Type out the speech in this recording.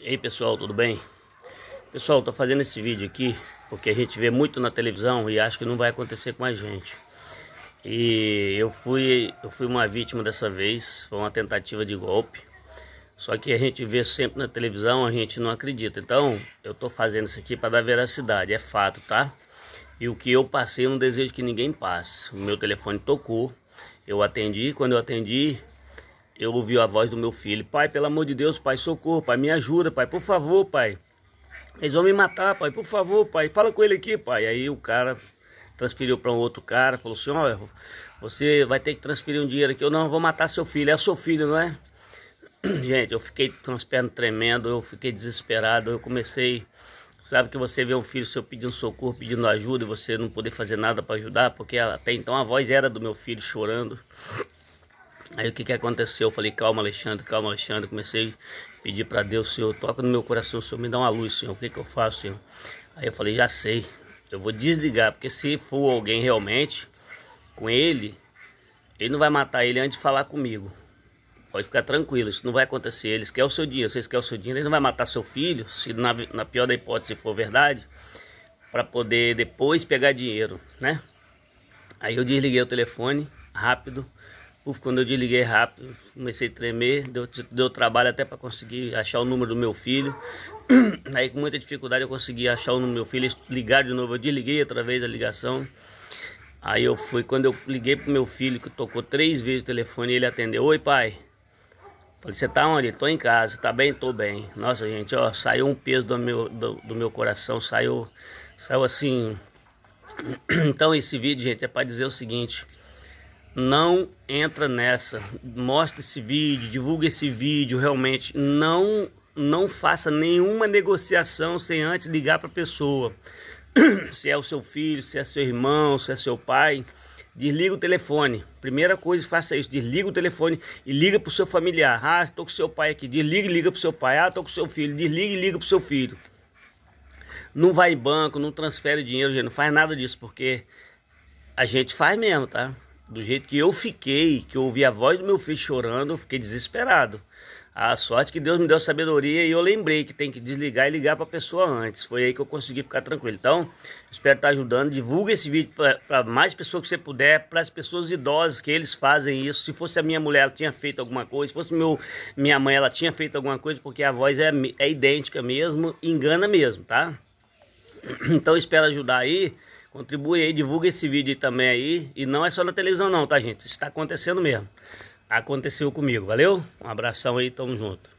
E aí pessoal, tudo bem? Pessoal, tô fazendo esse vídeo aqui porque a gente vê muito na televisão e acho que não vai acontecer com a gente. E eu fui, eu fui uma vítima dessa vez, foi uma tentativa de golpe. Só que a gente vê sempre na televisão, a gente não acredita. Então, eu tô fazendo isso aqui para dar veracidade, é fato, tá? E o que eu passei, eu não desejo que ninguém passe. O meu telefone tocou, eu atendi, quando eu atendi, eu ouvi a voz do meu filho: Pai, pelo amor de Deus, pai, socorro, pai, me ajuda, pai, por favor, pai. Eles vão me matar, pai, por favor, pai, fala com ele aqui, pai. Aí o cara transferiu para um outro cara, falou assim: olha, você vai ter que transferir um dinheiro aqui. Eu não vou matar seu filho, é o seu filho, não é? Gente, eu fiquei com as pernas tremendo, eu fiquei desesperado, eu comecei. Sabe que você vê um filho seu pedindo socorro, pedindo ajuda, e você não poder fazer nada para ajudar, porque até então a voz era do meu filho chorando. Aí o que, que aconteceu? Eu falei, calma, Alexandre, calma, Alexandre. Comecei a pedir para Deus, Senhor, toca no meu coração, Senhor, me dá uma luz, Senhor. O que, que eu faço, Senhor? Aí eu falei, já sei, eu vou desligar, porque se for alguém realmente com ele, ele não vai matar ele antes de falar comigo. Pode ficar tranquilo, isso não vai acontecer. Eles querem o seu dinheiro, vocês querem o seu dinheiro, ele não vai matar seu filho, se na, na pior da hipótese for verdade, para poder depois pegar dinheiro, né? Aí eu desliguei o telefone rápido Uf, quando eu desliguei rápido, comecei a tremer, deu, deu trabalho até para conseguir achar o número do meu filho. Aí com muita dificuldade eu consegui achar o número do meu filho, ligar de novo, eu desliguei através da ligação. Aí eu fui, quando eu liguei pro meu filho, que tocou três vezes o telefone, ele atendeu, oi pai. Falei, você tá onde? Tô em casa, tá bem? Tô bem. Nossa, gente, ó, saiu um peso do meu, do, do meu coração, saiu, saiu assim. Então esse vídeo, gente, é para dizer o seguinte não entra nessa. Mostra esse vídeo, divulga esse vídeo, realmente não não faça nenhuma negociação sem antes ligar para a pessoa. se é o seu filho, se é seu irmão, se é seu pai, desliga o telefone. Primeira coisa, faça isso, desliga o telefone e liga para o seu familiar. Ah, estou com seu pai aqui, desliga e liga para o seu pai. Ah, estou com seu filho, desliga e liga para o seu filho. Não vai em banco, não transfere dinheiro, gente, não faz nada disso, porque a gente faz mesmo, tá? do jeito que eu fiquei, que eu ouvi a voz do meu filho chorando, eu fiquei desesperado. A sorte que Deus me deu sabedoria e eu lembrei que tem que desligar e ligar para a pessoa antes. Foi aí que eu consegui ficar tranquilo. Então, espero estar ajudando. Divulga esse vídeo para mais pessoas que você puder, para as pessoas idosas que eles fazem isso. Se fosse a minha mulher, ela tinha feito alguma coisa. Se fosse meu, minha mãe, ela tinha feito alguma coisa, porque a voz é, é idêntica mesmo, engana mesmo, tá? Então, espero ajudar aí. Contribui aí, divulga esse vídeo também aí. E não é só na televisão não, tá gente? Isso tá acontecendo mesmo. Aconteceu comigo, valeu? Um abração aí, tamo junto.